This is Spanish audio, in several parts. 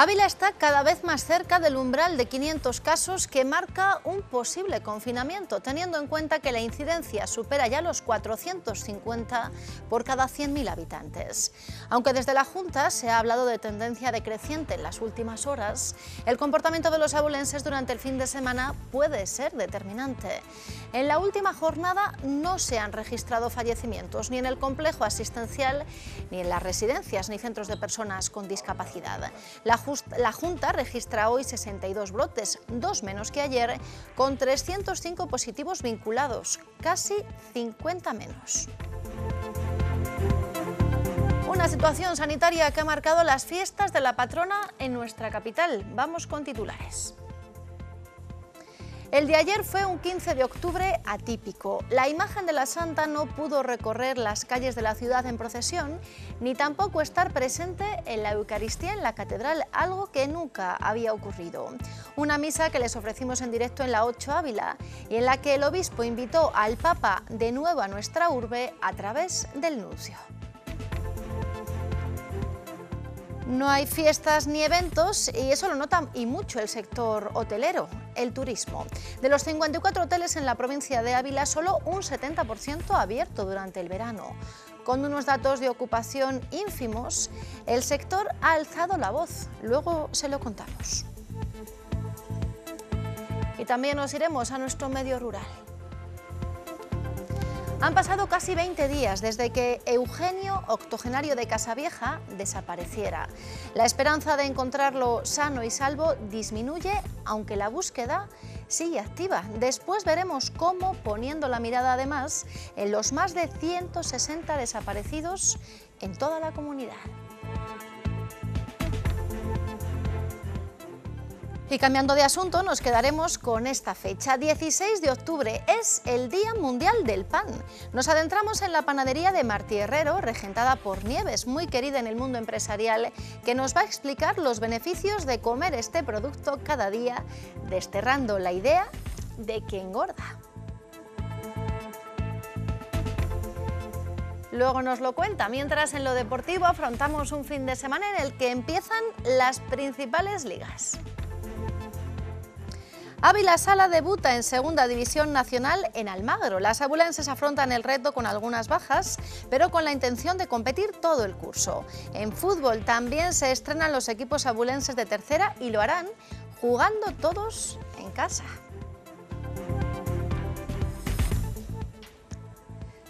Ávila está cada vez más cerca del umbral de 500 casos que marca un posible confinamiento, teniendo en cuenta que la incidencia supera ya los 450 por cada 100.000 habitantes. Aunque desde la Junta se ha hablado de tendencia decreciente en las últimas horas, el comportamiento de los abulenses durante el fin de semana puede ser determinante. En la última jornada no se han registrado fallecimientos ni en el complejo asistencial, ni en las residencias ni centros de personas con discapacidad. La la Junta registra hoy 62 brotes, dos menos que ayer, con 305 positivos vinculados, casi 50 menos. Una situación sanitaria que ha marcado las fiestas de la patrona en nuestra capital. Vamos con titulares. El de ayer fue un 15 de octubre atípico. La imagen de la Santa no pudo recorrer las calles de la ciudad en procesión, ni tampoco estar presente en la Eucaristía en la catedral, algo que nunca había ocurrido. Una misa que les ofrecimos en directo en la 8 Ávila y en la que el obispo invitó al Papa de nuevo a nuestra urbe a través del nuncio. No hay fiestas ni eventos y eso lo nota y mucho el sector hotelero, el turismo. De los 54 hoteles en la provincia de Ávila, solo un 70% abierto durante el verano. Con unos datos de ocupación ínfimos, el sector ha alzado la voz. Luego se lo contamos. Y también nos iremos a nuestro medio rural. Han pasado casi 20 días desde que Eugenio, octogenario de Casavieja, desapareciera. La esperanza de encontrarlo sano y salvo disminuye, aunque la búsqueda sigue activa. Después veremos cómo, poniendo la mirada además en los más de 160 desaparecidos en toda la comunidad. Y cambiando de asunto, nos quedaremos con esta fecha. 16 de octubre es el Día Mundial del Pan. Nos adentramos en la panadería de Martí Herrero, regentada por Nieves, muy querida en el mundo empresarial, que nos va a explicar los beneficios de comer este producto cada día, desterrando la idea de que engorda. Luego nos lo cuenta. Mientras en lo deportivo afrontamos un fin de semana en el que empiezan las principales ligas. Ávila Sala debuta en Segunda División Nacional en Almagro. Las abulenses afrontan el reto con algunas bajas, pero con la intención de competir todo el curso. En fútbol también se estrenan los equipos abulenses de tercera y lo harán jugando todos en casa.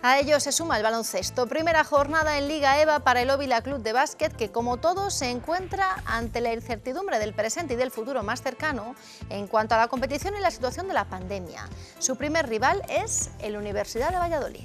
A ello se suma el baloncesto. Primera jornada en Liga EVA para el Óvila Club de Básquet, que como todos se encuentra ante la incertidumbre del presente y del futuro más cercano en cuanto a la competición y la situación de la pandemia. Su primer rival es el Universidad de Valladolid.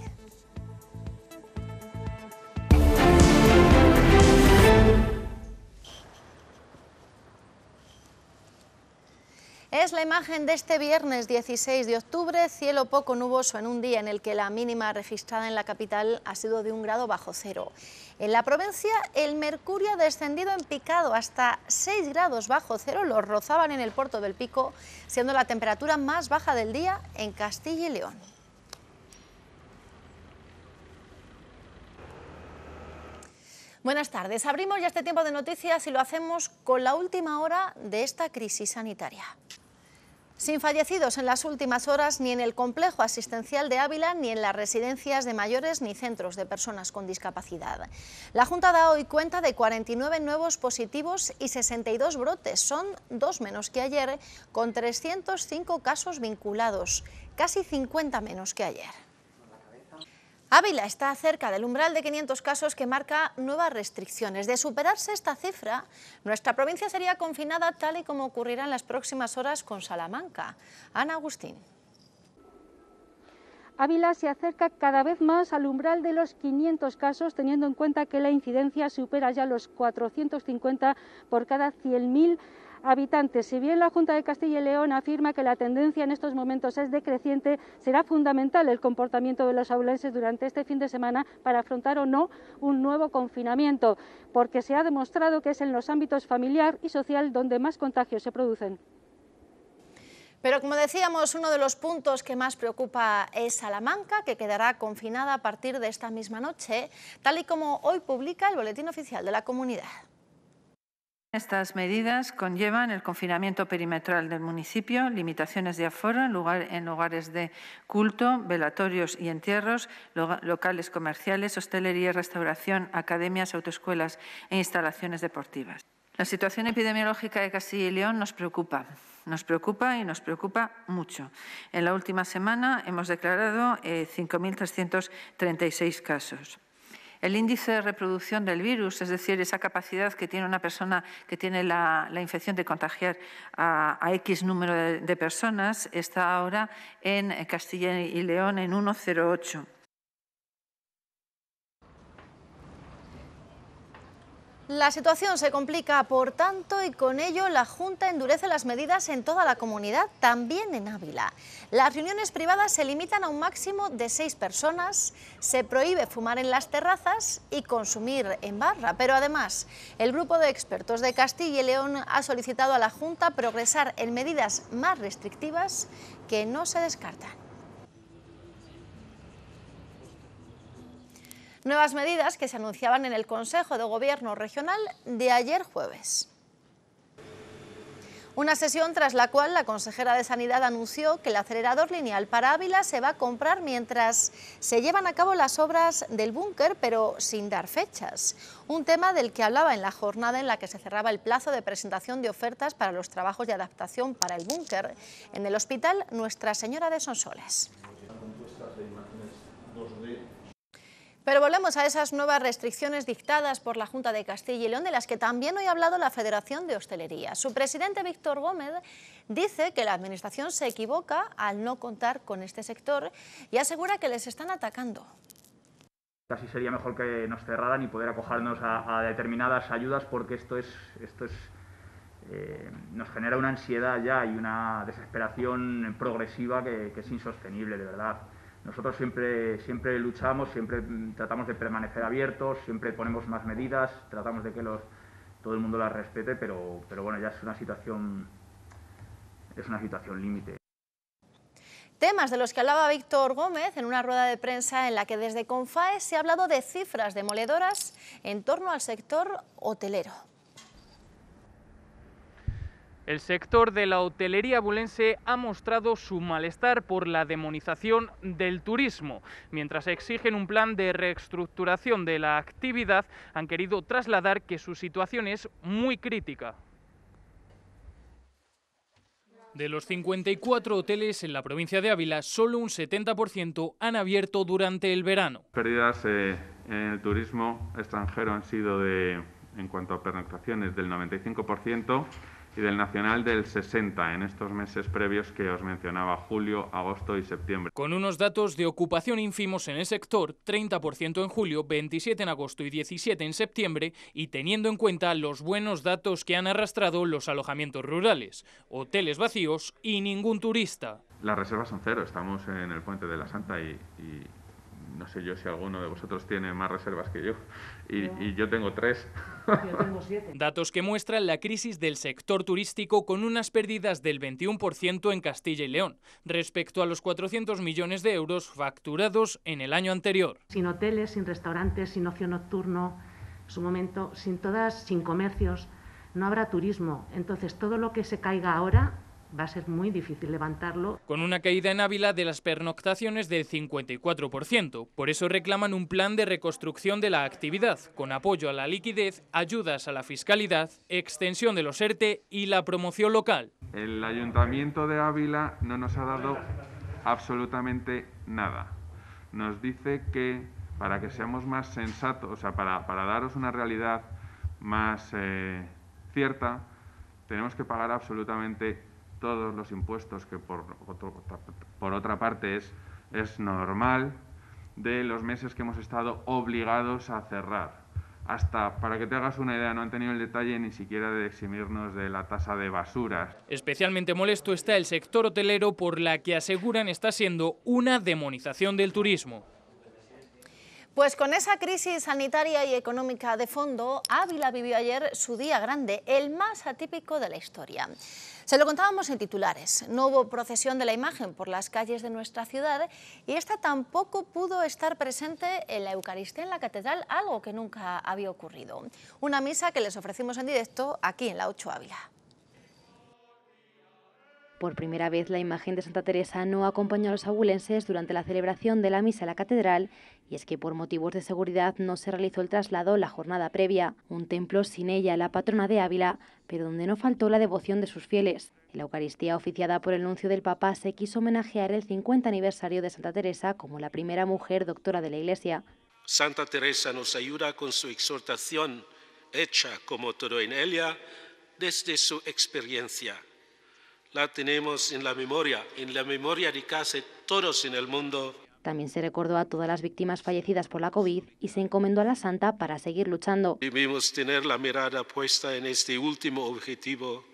Es la imagen de este viernes 16 de octubre, cielo poco nuboso en un día en el que la mínima registrada en la capital ha sido de un grado bajo cero. En la provincia, el mercurio ha descendido en picado hasta 6 grados bajo cero, lo rozaban en el puerto del Pico, siendo la temperatura más baja del día en Castilla y León. Buenas tardes. Abrimos ya este tiempo de noticias y lo hacemos con la última hora de esta crisis sanitaria. Sin fallecidos en las últimas horas ni en el complejo asistencial de Ávila, ni en las residencias de mayores, ni centros de personas con discapacidad. La Junta da hoy cuenta de 49 nuevos positivos y 62 brotes. Son dos menos que ayer, con 305 casos vinculados, casi 50 menos que ayer. Ávila está cerca del umbral de 500 casos que marca nuevas restricciones. De superarse esta cifra, nuestra provincia sería confinada tal y como ocurrirá en las próximas horas con Salamanca. Ana Agustín. Ávila se acerca cada vez más al umbral de los 500 casos, teniendo en cuenta que la incidencia supera ya los 450 por cada 100.000 habitantes. Si bien la Junta de Castilla y León afirma que la tendencia en estos momentos es decreciente, será fundamental el comportamiento de los aulenses durante este fin de semana para afrontar o no un nuevo confinamiento, porque se ha demostrado que es en los ámbitos familiar y social donde más contagios se producen. Pero como decíamos, uno de los puntos que más preocupa es Salamanca, que quedará confinada a partir de esta misma noche, tal y como hoy publica el Boletín Oficial de la Comunidad. Estas medidas conllevan el confinamiento perimetral del municipio, limitaciones de aforo en, lugares de culto, velatorios y entierros, locales comerciales, hostelería, restauración, academias, autoescuelas e instalaciones deportivas. La situación epidemiológica de Castilla y León nos preocupa. Nos preocupa y nos preocupa mucho. En la última semana hemos declarado 5.336 eh, casos. El índice de reproducción del virus, es decir, esa capacidad que tiene una persona que tiene la, infección de contagiar a, X número de personas, está ahora en eh, Castilla y León en 1,08 La situación se complica, por tanto, y con ello la Junta endurece las medidas en toda la comunidad, también en Ávila. Las reuniones privadas se limitan a un máximo de seis personas, se prohíbe fumar en las terrazas y consumir en barra. Pero además, el grupo de expertos de Castilla y León ha solicitado a la Junta progresar en medidas más restrictivas que no se descartan. Nuevas medidas que se anunciaban en el Consejo de Gobierno Regional de ayer jueves. Una sesión tras la cual la consejera de Sanidad anunció que el acelerador lineal para Ávila se va a comprar mientras se llevan a cabo las obras del búnker, pero sin dar fechas. Un tema del que hablaba en la jornada en la que se cerraba el plazo de presentación de ofertas para los trabajos de adaptación para el búnker en el Hospital Nuestra Señora de Sonsoles. Pero volvemos a esas nuevas restricciones dictadas por la Junta de Castilla y León, de las que también hoy ha hablado la Federación de Hostelería. Su presidente, Víctor Gómez, dice que la Administración se equivoca al no contar con este sector y asegura que les están atacando. Casi sería mejor que nos cerraran y poder acogernos a, determinadas ayudas porque esto es... Esto eh, nos genera una ansiedad ya y una desesperación progresiva que es insostenible, de verdad. Nosotros siempre, siempre luchamos, siempre tratamos de permanecer abiertos, siempre ponemos más medidas, tratamos de que los, todo el mundo las respete, pero, pero bueno, ya es una situación, es una situación límite. Temas de los que hablaba Víctor Gómez en una rueda de prensa en la que desde CONFAE se ha hablado de cifras demoledoras en torno al sector hotelero. El sector de la hotelería bulense ha mostrado su malestar por la demonización del turismo. Mientras exigen un plan de reestructuración de la actividad, han querido trasladar que su situación es muy crítica. De los 54 hoteles en la provincia de Ávila, solo un 70% han abierto durante el verano. Pérdidas eh, en el turismo extranjero han sido de, en cuanto a pernoctaciones, del 95% y del nacional del 60 en estos meses previos que os mencionaba, julio, agosto y septiembre. Con unos datos de ocupación ínfimos en el sector, 30% en julio, 27 en agosto y 17 en septiembre, y teniendo en cuenta los buenos datos que han arrastrado los alojamientos rurales, hoteles vacíos y ningún turista. Las reservas son cero, estamos en el puente de la Santa y, y no sé yo si alguno de vosotros tiene más reservas que yo, y, yo tengo tres. Yo tengo siete. Datos que muestran la crisis del sector turístico con unas pérdidas del 21% en Castilla y León, respecto a los 400 millones de euros facturados en el año anterior. Sin hoteles, sin restaurantes, sin ocio nocturno, en su momento, sin todas, sin comercios, no habrá turismo. Entonces, todo lo que se caiga ahora va a ser muy difícil levantarlo. Con una caída en Ávila de las pernoctaciones del 54%, por eso reclaman un plan de reconstrucción de la actividad, con apoyo a la liquidez, ayudas a la fiscalidad, extensión de los ERTE y la promoción local. El ayuntamiento de Ávila no nos ha dado absolutamente nada. Nos dice que para que seamos más sensatos, o sea, para, daros una realidad más eh, cierta, tenemos que pagar absolutamente todos los impuestos, que por, por otra parte es, normal, de los meses que hemos estado obligados a cerrar. Hasta, para que te hagas una idea, no han tenido el detalle ni siquiera de eximirnos de la tasa de basuras. Especialmente molesto está el sector hotelero por la que aseguran está siendo una demonización del turismo. Pues con esa crisis sanitaria y económica de fondo, Ávila vivió ayer su día grande, el más atípico de la historia. Se lo contábamos en titulares. No hubo procesión de la imagen por las calles de nuestra ciudad y esta tampoco pudo estar presente en la Eucaristía en la Catedral, algo que nunca había ocurrido. Una misa que les ofrecimos en directo aquí en la 8 Ávila. Por primera vez, la imagen de Santa Teresa no acompañó a los abulenses durante la celebración de la misa en la catedral, y es que por motivos de seguridad no se realizó el traslado la jornada previa, un templo sin ella, la patrona de Ávila, pero donde no faltó la devoción de sus fieles. En la Eucaristía oficiada por el nuncio del Papa se quiso homenajear el 50 aniversario de Santa Teresa como la primera mujer doctora de la Iglesia. Santa Teresa nos ayuda con su exhortación, hecha como todo en ella, desde su experiencia la tenemos en la memoria, en la memoria de casi todos en el mundo. También se recordó a todas las víctimas fallecidas por la COVID y se encomendó a la Santa para seguir luchando. Debemos tener la mirada puesta en este último objetivo,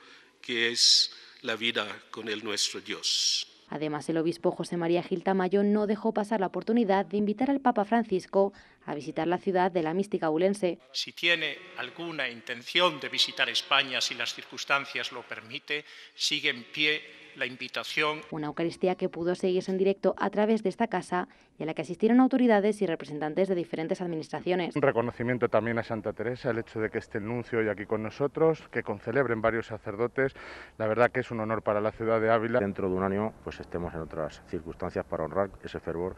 que es la vida con el nuestro Dios. Además, el obispo José María Gil Tamayo no dejó pasar la oportunidad de invitar al Papa Francisco a visitar la ciudad de la mística ulense. Si tiene alguna intención de visitar España, si las circunstancias lo permite, sigue en pie la invitación. Una Eucaristía que pudo seguirse en directo a través de esta casa y a la que asistieron autoridades y representantes de diferentes administraciones. Un reconocimiento también a Santa Teresa, el hecho de que este anuncio nuncio hoy aquí con nosotros, que concelebren varios sacerdotes. La verdad que es un honor para la ciudad de Ávila. Dentro de un año pues estemos en otras circunstancias para honrar ese fervor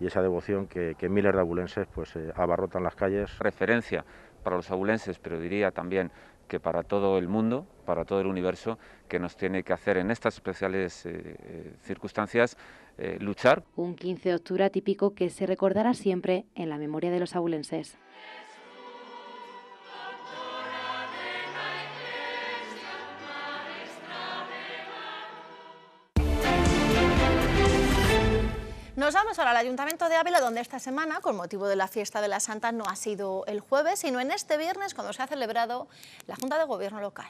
y esa devoción que, miles de abulenses pues eh, abarrotan las calles. Referencia para los abulenses, pero diría también que para todo el mundo, para todo el universo, que nos tiene que hacer en estas especiales eh, eh, circunstancias eh, luchar. Un 15 de octubre típico que se recordará siempre en la memoria de los abulenses. Nos vamos ahora al Ayuntamiento de Ávila, donde esta semana, con motivo de la fiesta de la Santa, no ha sido el jueves, sino en este viernes, cuando se ha celebrado la Junta de Gobierno local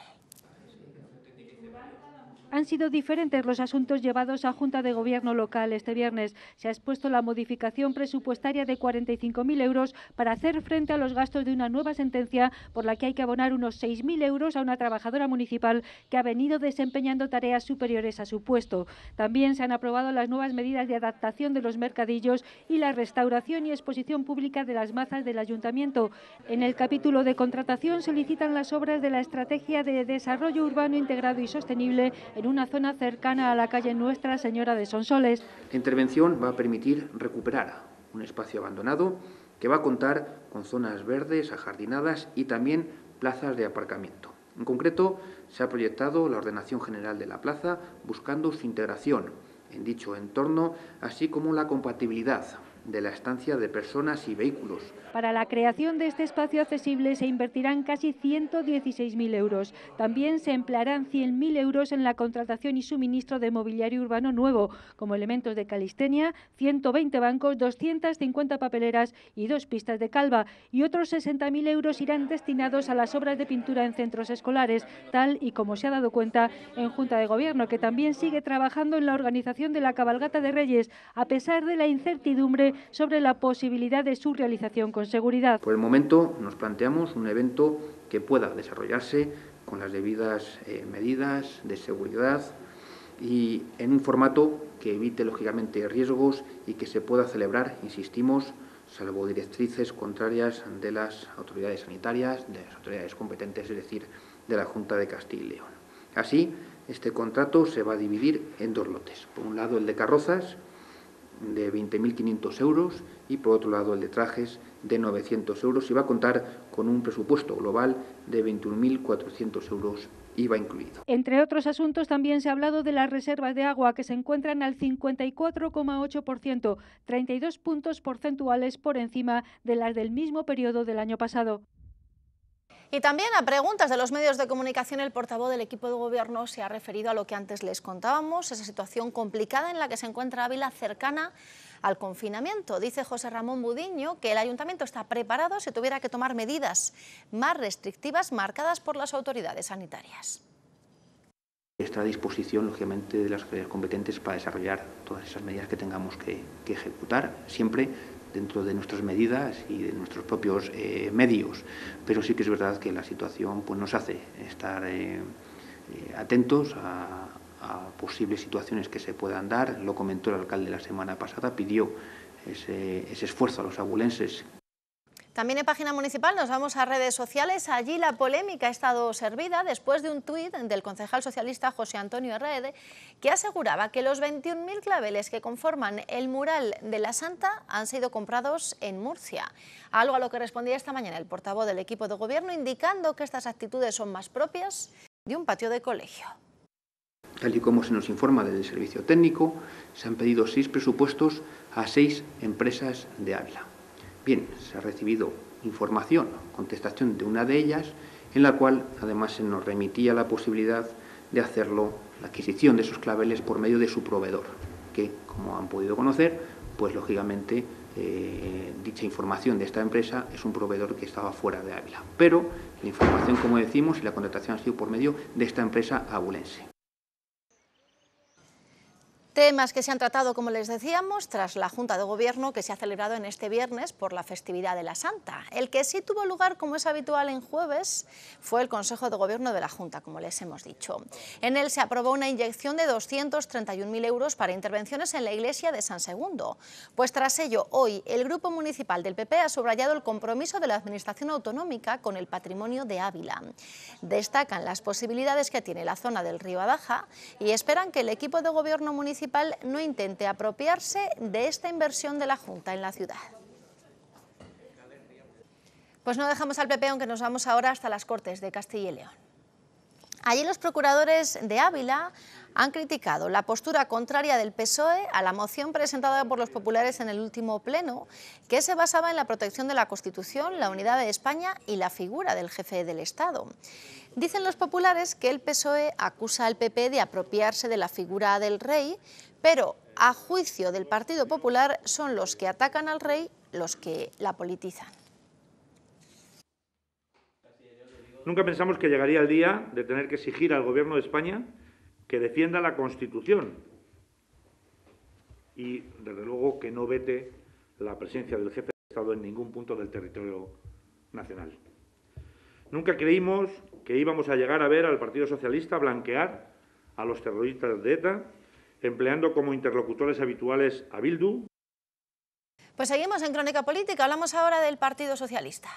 han sido diferentes los asuntos llevados a Junta de Gobierno local este viernes. Se ha expuesto la modificación presupuestaria de 45.000 euros para hacer frente a los gastos de una nueva sentencia por la que hay que abonar unos 6.000 euros a una trabajadora municipal que ha venido desempeñando tareas superiores a su puesto. También se han aprobado las nuevas medidas de adaptación de los mercadillos y la restauración y exposición pública de las mazas del ayuntamiento. En el capítulo de contratación solicitan las obras de la Estrategia de Desarrollo Urbano Integrado y Sostenible en una zona cercana a la calle Nuestra Señora de Sonsoles. La intervención va a permitir recuperar un espacio abandonado que va a contar con zonas verdes, ajardinadas y también plazas de aparcamiento. En concreto, se ha proyectado la ordenación general de la plaza buscando su integración en dicho entorno, así como la compatibilidad de la estancia de personas y vehículos. Para la creación de este espacio accesible se invertirán casi 116.000 euros. También se emplearán 100.000 euros en la contratación y suministro de mobiliario urbano nuevo, como elementos de calistenia, 120 bancos, 250 papeleras y dos pistas de calva. Y otros 60.000 euros irán destinados a las obras de pintura en centros escolares, tal y como se ha dado cuenta en Junta de Gobierno, que también sigue trabajando en la organización de la cabalgata de Reyes, a pesar de la incertidumbre sobre la posibilidad de su realización con seguridad. Por el momento nos planteamos un evento que pueda desarrollarse con las debidas eh, medidas de seguridad y en un formato que evite lógicamente riesgos y que se pueda celebrar, insistimos, salvo directrices contrarias de las autoridades sanitarias, de las autoridades competentes, es decir, de la Junta de Castilla y León. Así, este contrato se va a dividir en dos lotes. Por un lado, el de carrozas, de 20.500 euros y por otro lado el de trajes de 900 euros y va a contar con un presupuesto global de 21.400 euros iba incluido. Entre otros asuntos, también se ha hablado de las reservas de agua que se encuentran al 54,8%, 32 puntos porcentuales por encima de las del mismo periodo del año pasado. Y también a preguntas de los medios de comunicación, el portavoz del equipo de gobierno se ha referido a lo que antes les contábamos, esa situación complicada en la que se encuentra Ávila cercana al confinamiento. Dice José Ramón Budiño que el ayuntamiento está preparado si tuviera que tomar medidas más restrictivas marcadas por las autoridades sanitarias. Está a disposición, lógicamente, de las autoridades competentes para desarrollar todas esas medidas que tengamos que, ejecutar, siempre dentro de nuestras medidas y de nuestros propios eh, medios. Pero sí que es verdad que la situación pues, nos hace estar eh, eh, atentos a, posibles situaciones que se puedan dar. Lo comentó el alcalde la semana pasada, pidió ese, esfuerzo a los abulenses también en página municipal nos vamos a redes sociales. Allí la polémica ha estado servida después de un tuit del concejal socialista José Antonio Herrede que aseguraba que los 21.000 claveles que conforman el mural de la Santa han sido comprados en Murcia. Algo a lo que respondía esta mañana el portavoz del equipo de gobierno indicando que estas actitudes son más propias de un patio de colegio. Tal y como se nos informa desde el servicio técnico, se han pedido seis presupuestos a seis empresas de Ávila Bien, se ha recibido información, contestación de una de ellas, en la cual además se nos remitía la posibilidad de hacerlo, la adquisición de esos claveles por medio de su proveedor, que, como han podido conocer, pues lógicamente eh, dicha información de esta empresa es un proveedor que estaba fuera de Ávila. Pero la información, como decimos, y la contratación ha sido por medio de esta empresa abulense. Temas que se han tratado, como les decíamos, tras la Junta de Gobierno que se ha celebrado en este viernes por la festividad de la Santa. El que sí tuvo lugar, como es habitual en jueves, fue el Consejo de Gobierno de la Junta, como les hemos dicho. En él se aprobó una inyección de 231.000 euros para intervenciones en la iglesia de San Segundo. Pues tras ello, hoy, el Grupo Municipal del PP ha subrayado el compromiso de la Administración Autonómica con el patrimonio de Ávila. Destacan las posibilidades que tiene la zona del río Adaja y esperan que el equipo de gobierno municipal no intente apropiarse de esta inversión de la Junta en la ciudad. Pues no dejamos al PP, aunque nos vamos ahora hasta las Cortes de Castilla y León. Allí los procuradores de Ávila han criticado la postura contraria del PSOE a la moción presentada por los populares en el último pleno, que se basaba en la protección de la Constitución, la unidad de España y la figura del jefe del Estado. Dicen los populares que el PSOE acusa al PP de apropiarse de la figura del rey, pero a juicio del Partido Popular son los que atacan al rey los que la politizan. Nunca pensamos que llegaría el día de tener que exigir al Gobierno de España que defienda la Constitución y, desde luego, que no vete la presencia del jefe de Estado en ningún punto del territorio nacional. Nunca creímos que íbamos a llegar a ver al Partido Socialista blanquear a los terroristas de ETA, empleando como interlocutores habituales a Bildu. Pues seguimos en Crónica Política, hablamos ahora del Partido Socialista.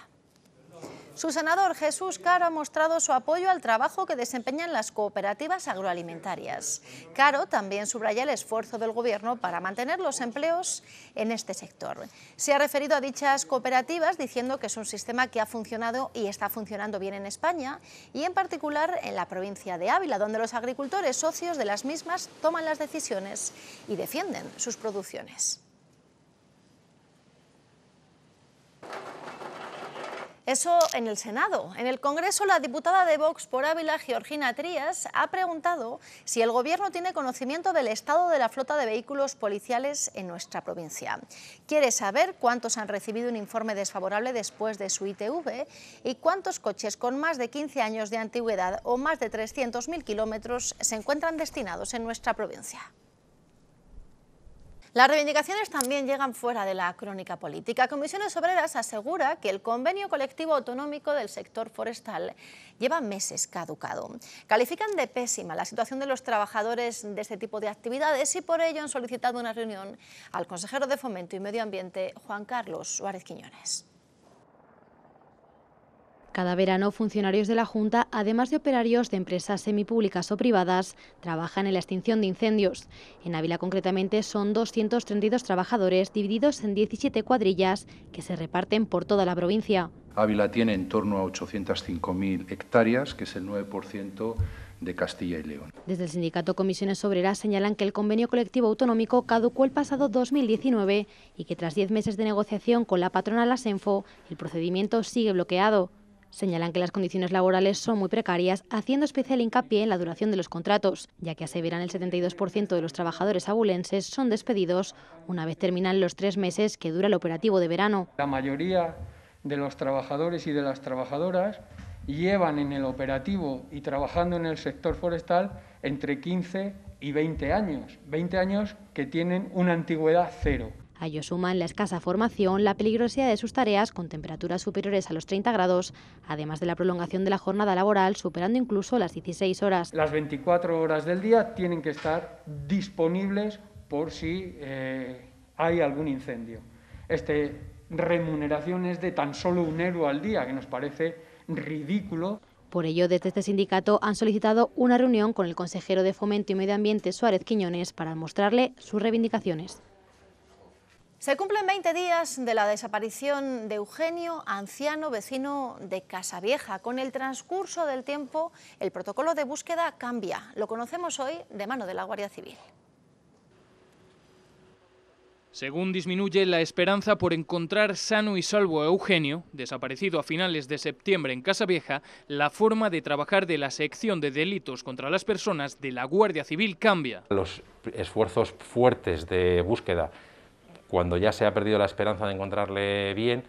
Su senador Jesús Caro ha mostrado su apoyo al trabajo que desempeñan las cooperativas agroalimentarias. Caro también subraya el esfuerzo del Gobierno para mantener los empleos en este sector. Se ha referido a dichas cooperativas diciendo que es un sistema que ha funcionado y está funcionando bien en España y en particular en la provincia de Ávila, donde los agricultores socios de las mismas toman las decisiones y defienden sus producciones. Eso en el Senado. En el Congreso, la diputada de Vox por Ávila, Georgina Trías, ha preguntado si el Gobierno tiene conocimiento del estado de la flota de vehículos policiales en nuestra provincia. Quiere saber cuántos han recibido un informe desfavorable después de su ITV y cuántos coches con más de 15 años de antigüedad o más de 300.000 kilómetros se encuentran destinados en nuestra provincia. Las reivindicaciones también llegan fuera de la crónica política. Comisiones Obreras asegura que el convenio colectivo autonómico del sector forestal lleva meses caducado. Califican de pésima la situación de los trabajadores de este tipo de actividades y por ello han solicitado una reunión al consejero de Fomento y Medio Ambiente, Juan Carlos Suárez Quiñones. Cada verano, funcionarios de la Junta, además de operarios de empresas semipúblicas o privadas, trabajan en la extinción de incendios. En Ávila, concretamente, son 232 trabajadores divididos en 17 cuadrillas que se reparten por toda la provincia. Ávila tiene en torno a 805.000 hectáreas, que es el 9% de Castilla y León. Desde el sindicato Comisiones Obreras señalan que el convenio colectivo autonómico caducó el pasado 2019 y que tras 10 meses de negociación con la patronal Asenfo, el procedimiento sigue bloqueado. Señalan que las condiciones laborales son muy precarias, haciendo especial hincapié en la duración de los contratos, ya que aseveran el 72% de los trabajadores abulenses son despedidos una vez terminan los tres meses que dura el operativo de verano. La mayoría de los trabajadores y de las trabajadoras llevan en el operativo y trabajando en el sector forestal entre 15 y 20 años, 20 años que tienen una antigüedad cero. A ello suman la escasa formación, la peligrosidad de sus tareas con temperaturas superiores a los 30 grados, además de la prolongación de la jornada laboral, superando incluso las 16 horas. Las 24 horas del día tienen que estar disponibles por si eh, hay algún incendio. Este remuneración es de tan solo un euro al día, que nos parece ridículo. Por ello, desde este sindicato han solicitado una reunión con el consejero de Fomento y Medio Ambiente, Suárez Quiñones, para mostrarle sus reivindicaciones. Se cumplen 20 días de la desaparición de Eugenio, anciano vecino de Casavieja. Con el transcurso del tiempo, el protocolo de búsqueda cambia. Lo conocemos hoy de mano de la Guardia Civil. Según disminuye la esperanza por encontrar sano y salvo a Eugenio, desaparecido a finales de septiembre en Casavieja, la forma de trabajar de la sección de delitos contra las personas de la Guardia Civil cambia. Los esfuerzos fuertes de búsqueda cuando ya se ha perdido la esperanza de encontrarle bien,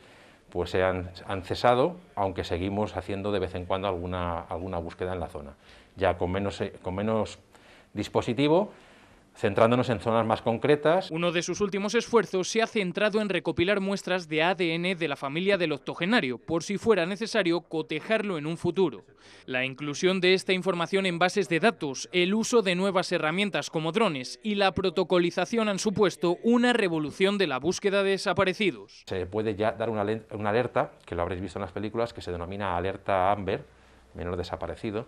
pues se han, cesado, aunque seguimos haciendo de vez en cuando alguna, alguna búsqueda en la zona. Ya con menos, eh, con menos dispositivo, centrándonos en zonas más concretas. Uno de sus últimos esfuerzos se ha centrado en recopilar muestras de ADN de la familia del octogenario, por si fuera necesario cotejarlo en un futuro. La inclusión de esta información en bases de datos, el uso de nuevas herramientas como drones y la protocolización han supuesto una revolución de la búsqueda de desaparecidos. Se puede ya dar una, alerta, que lo habréis visto en las películas, que se denomina alerta Amber, menor desaparecido,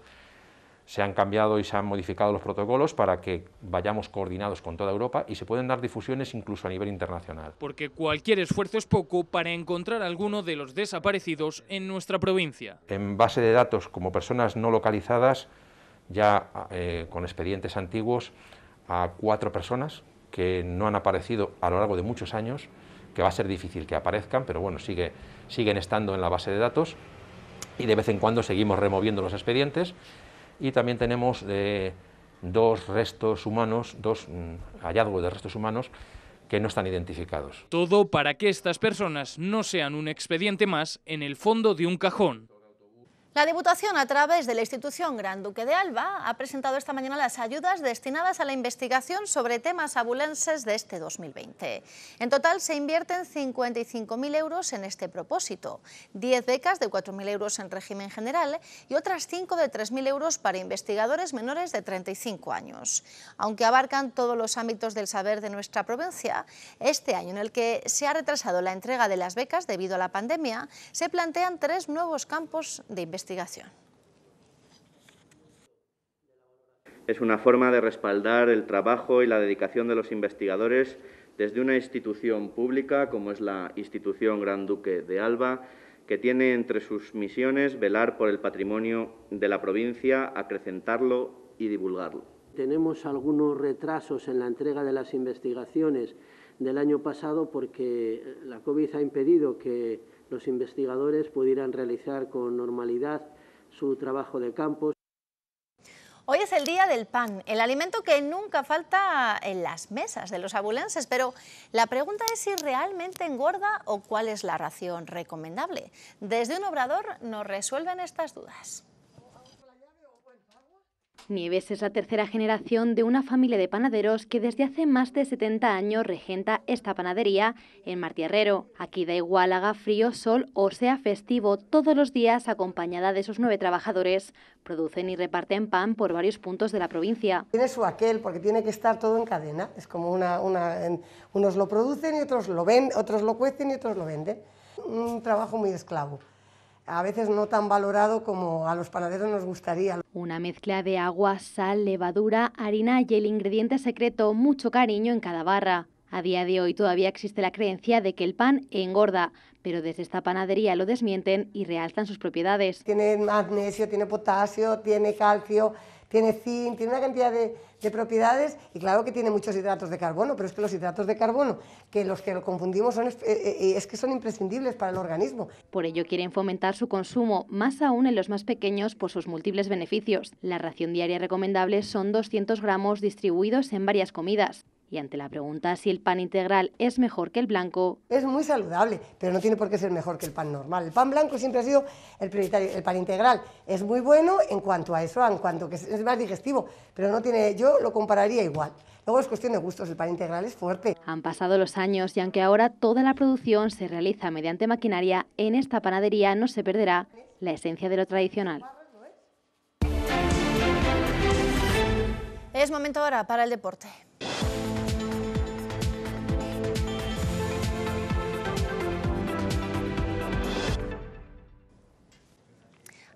se han cambiado y se han modificado los protocolos para que vayamos coordinados con toda Europa y se pueden dar difusiones incluso a nivel internacional. Porque cualquier esfuerzo es poco para encontrar alguno de los desaparecidos en nuestra provincia. En base de datos como personas no localizadas, ya eh, con expedientes antiguos, a cuatro personas que no han aparecido a lo largo de muchos años, que va a ser difícil que aparezcan, pero bueno, sigue, siguen estando en la base de datos y de vez en cuando seguimos removiendo los expedientes y también tenemos eh, dos restos humanos, dos mm, hallazgos de restos humanos que no están identificados. Todo para que estas personas no sean un expediente más en el fondo de un cajón. La Diputación, a través de la institución Gran Duque de Alba, ha presentado esta mañana las ayudas destinadas a la investigación sobre temas abulenses de este 2020. En total se invierten 55.000 euros en este propósito, 10 becas de 4.000 euros en régimen general y otras 5 de 3.000 euros para investigadores menores de 35 años. Aunque abarcan todos los ámbitos del saber de nuestra provincia, este año en el que se ha retrasado la entrega de las becas debido a la pandemia, se plantean tres nuevos campos de investigación es una forma de respaldar el trabajo y la dedicación de los investigadores desde una institución pública como es la institución Gran Duque de Alba, que tiene entre sus misiones velar por el patrimonio de la provincia, acrecentarlo y divulgarlo. Tenemos algunos retrasos en la entrega de las investigaciones del año pasado porque la COVID ha impedido que los investigadores pudieran realizar con normalidad su trabajo de campo. Hoy es el día del pan, el alimento que nunca falta en las mesas de los abulenses, pero la pregunta es si realmente engorda o cuál es la ración recomendable. Desde un obrador nos resuelven estas dudas. Nieves es la tercera generación de una familia de panaderos que desde hace más de 70 años regenta esta panadería en Martierrero. Aquí da igual haga frío, sol o sea festivo, todos los días acompañada de sus nueve trabajadores. Producen y reparten pan por varios puntos de la provincia. Tiene su aquel porque tiene que estar todo en cadena. Es como una, unos lo producen y otros lo ven, otros lo cuecen y otros lo venden. Un trabajo muy esclavo a veces no tan valorado como a los panaderos nos gustaría. Una mezcla de agua, sal, levadura, harina y el ingrediente secreto, mucho cariño en cada barra. A día de hoy todavía existe la creencia de que el pan engorda, pero desde esta panadería lo desmienten y realzan sus propiedades. Tiene magnesio, tiene potasio, tiene calcio, tiene zinc, tiene una cantidad de, propiedades y claro que tiene muchos hidratos de carbono, pero es que los hidratos de carbono, que los que lo confundimos son, eh, eh, es que son imprescindibles para el organismo. Por ello quieren fomentar su consumo, más aún en los más pequeños por sus múltiples beneficios. La ración diaria recomendable son 200 gramos distribuidos en varias comidas. Y ante la pregunta si el pan integral es mejor que el blanco... Es muy saludable, pero no tiene por qué ser mejor que el pan normal. El pan blanco siempre ha sido el prioritario. El pan integral es muy bueno en cuanto a eso, en cuanto que es más digestivo, pero no tiene... Yo lo compararía igual. Luego es cuestión de gustos, el pan integral es fuerte. Han pasado los años y aunque ahora toda la producción se realiza mediante maquinaria, en esta panadería no se perderá la esencia de lo tradicional. Es momento ahora para el deporte.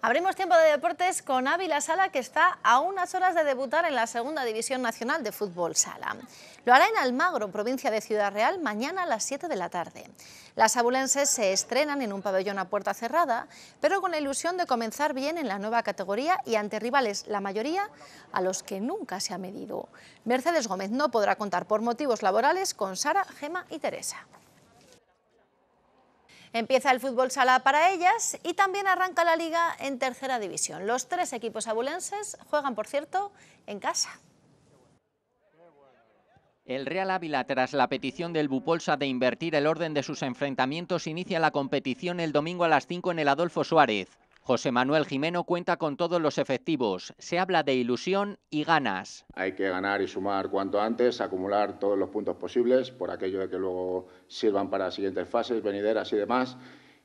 Abrimos tiempo de deportes con Ávila Sala, que está a unas horas de debutar en la Segunda División Nacional de Fútbol Sala. Lo hará en Almagro, provincia de Ciudad Real, mañana a las 7 de la tarde. Las abulenses se estrenan en un pabellón a puerta cerrada, pero con la ilusión de comenzar bien en la nueva categoría y ante rivales, la mayoría, a los que nunca se ha medido. Mercedes Gómez no podrá contar por motivos laborales con Sara, Gema y Teresa. Empieza el fútbol sala para ellas y también arranca la liga en tercera división. Los tres equipos abulenses juegan, por cierto, en casa. El Real Ávila, tras la petición del Bupolsa de invertir el orden de sus enfrentamientos, inicia la competición el domingo a las 5 en el Adolfo Suárez. José Manuel Jimeno cuenta con todos los efectivos. Se habla de ilusión y ganas. Hay que ganar y sumar cuanto antes, acumular todos los puntos posibles por aquello de que luego sirvan para las siguientes fases, venideras y demás.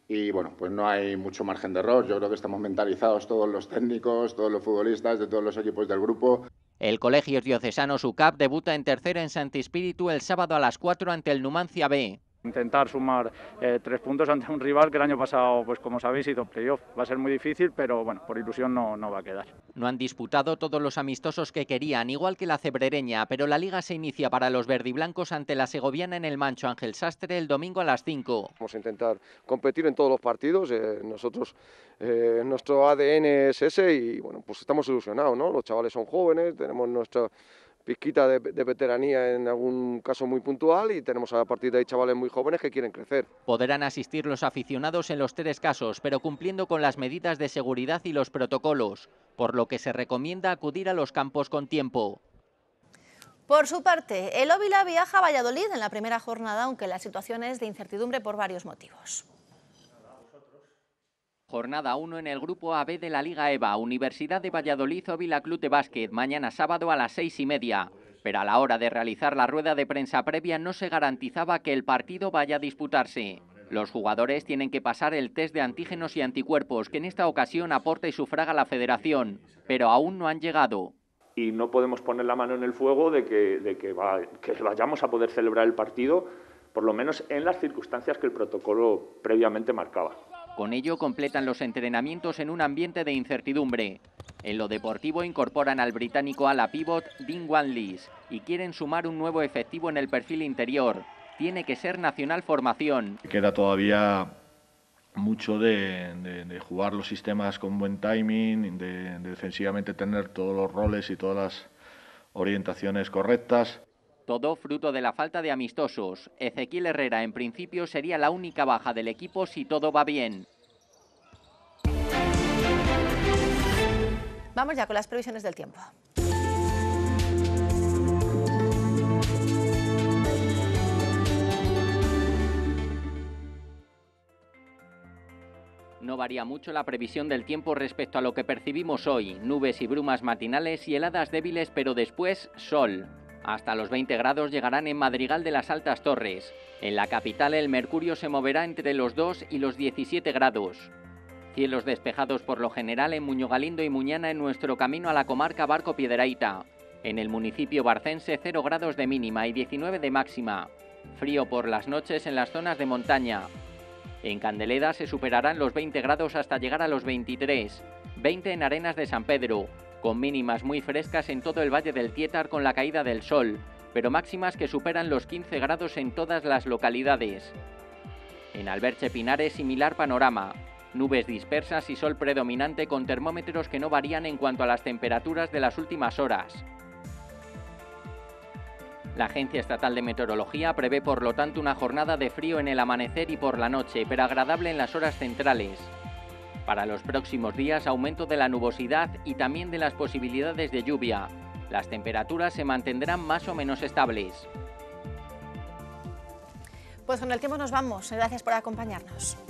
Y bueno, pues no hay mucho margen de error. Yo creo que estamos mentalizados todos los técnicos, todos los futbolistas de todos los equipos del grupo. El Colegio Diocesano SUCAP debuta en tercera en Santispíritu el sábado a las 4 ante el Numancia B. Intentar sumar eh, tres puntos ante un rival que el año pasado, pues como sabéis, hizo playoff. Va a ser muy difícil, pero bueno, por ilusión no, no va a quedar. No han disputado todos los amistosos que querían, igual que la cebrereña, pero la liga se inicia para los verdiblancos ante la segoviana en el Mancho Ángel Sastre el domingo a las 5. Vamos a intentar competir en todos los partidos. Eh, nosotros, eh, nuestro ADN es ese y bueno, pues estamos ilusionados, ¿no? Los chavales son jóvenes, tenemos nuestro pizquita de, veteranía en algún caso muy puntual y tenemos a partir de ahí chavales muy jóvenes que quieren crecer. Podrán asistir los aficionados en los tres casos, pero cumpliendo con las medidas de seguridad y los protocolos, por lo que se recomienda acudir a los campos con tiempo. Por su parte, el Óvila viaja a Valladolid en la primera jornada, aunque la situación es de incertidumbre por varios motivos. Jornada 1 en el Grupo AB de la Liga EVA, Universidad de Valladolid o Vila Club de Básquet, mañana sábado a las seis y media. Pero a la hora de realizar la rueda de prensa previa no se garantizaba que el partido vaya a disputarse. Los jugadores tienen que pasar el test de antígenos y anticuerpos, que en esta ocasión aporta y sufraga la federación, pero aún no han llegado. Y no podemos poner la mano en el fuego de que, que vayamos a poder celebrar el partido, por lo menos en las circunstancias que el protocolo previamente marcaba. Con ello completan los entrenamientos en un ambiente de incertidumbre. En lo deportivo incorporan al británico a la pivot Dean Wanlis y quieren sumar un nuevo efectivo en el perfil interior. Tiene que ser nacional formación. Queda todavía mucho de, jugar los sistemas con buen timing, de defensivamente tener todos los roles y todas las orientaciones correctas. Todo fruto de la falta de amistosos. Ezequiel Herrera en principio sería la única baja del equipo si todo va bien. Vamos ya con las previsiones del tiempo. No varía mucho la previsión del tiempo respecto a lo que percibimos hoy, nubes y brumas matinales y heladas débiles pero después sol. Hasta los 20 grados llegarán en Madrigal de las Altas Torres. En la capital el mercurio se moverá entre los 2 y los 17 grados. Cielos despejados por lo general en Muñogalindo y Muñana en nuestro camino a la comarca Barco Piedraita. En el municipio barcense 0 grados de mínima y 19 de máxima. Frío por las noches en las zonas de montaña. En Candeleda se superarán los 20 grados hasta llegar a los 23, 20 en Arenas de San Pedro, con mínimas muy frescas en todo el valle del Tietar con la caída del sol, pero máximas que superan los 15 grados en todas las localidades. En Alberche Pinares similar panorama, nubes dispersas y sol predominante con termómetros que no varían en cuanto a las temperaturas de las últimas horas. La Agencia Estatal de Meteorología prevé por lo tanto una jornada de frío en el amanecer y por la noche, pero agradable en las horas centrales. Para los próximos días, aumento de la nubosidad y también de las posibilidades de lluvia. Las temperaturas se mantendrán más o menos estables. Pues con el tiempo nos vamos. Gracias por acompañarnos.